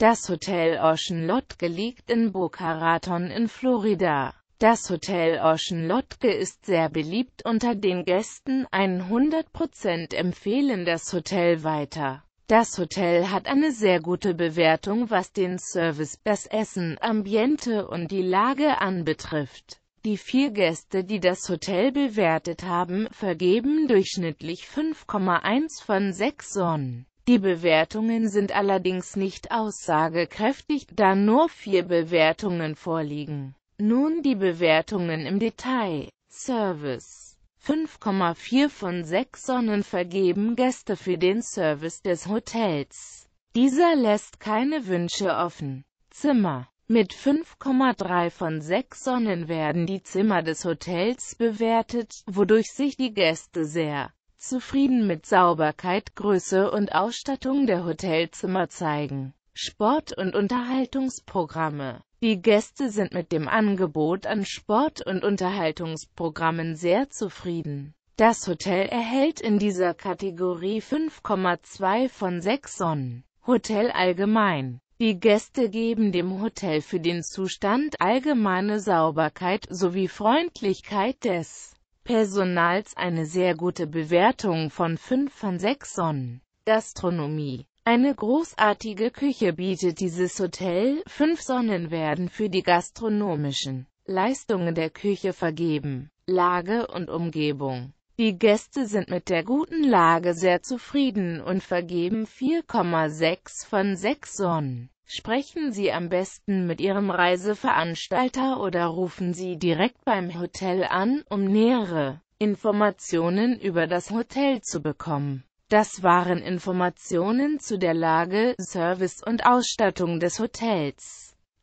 Das Hotel Ocean Lotke liegt in Boca Raton in Florida. Das Hotel Ocean Lotke ist sehr beliebt unter den Gästen, 100% empfehlen das Hotel weiter. Das Hotel hat eine sehr gute Bewertung, was den Service, das Essen, Ambiente und die Lage anbetrifft. Die vier Gäste, die das Hotel bewertet haben, vergeben durchschnittlich 5,1 von 6 Sonnen. Die Bewertungen sind allerdings nicht aussagekräftig, da nur vier Bewertungen vorliegen. Nun die Bewertungen im Detail. Service 5,4 von 6 Sonnen vergeben Gäste für den Service des Hotels. Dieser lässt keine Wünsche offen. Zimmer mit 5,3 von 6 Sonnen werden die Zimmer des Hotels bewertet, wodurch sich die Gäste sehr zufrieden mit Sauberkeit, Größe und Ausstattung der Hotelzimmer zeigen. Sport- und Unterhaltungsprogramme Die Gäste sind mit dem Angebot an Sport- und Unterhaltungsprogrammen sehr zufrieden. Das Hotel erhält in dieser Kategorie 5,2 von 6 Sonnen. Hotel allgemein. Die Gäste geben dem Hotel für den Zustand allgemeine Sauberkeit sowie Freundlichkeit des Personals eine sehr gute Bewertung von 5 von 6 Sonnen. Gastronomie eine großartige Küche bietet dieses Hotel, 5 Sonnen werden für die gastronomischen Leistungen der Küche vergeben. Lage und Umgebung die Gäste sind mit der guten Lage sehr zufrieden und vergeben 4,6 von 6 Sonnen. Sprechen Sie am besten mit Ihrem Reiseveranstalter oder rufen Sie direkt beim Hotel an, um nähere Informationen über das Hotel zu bekommen. Das waren Informationen zu der Lage, Service und Ausstattung des Hotels.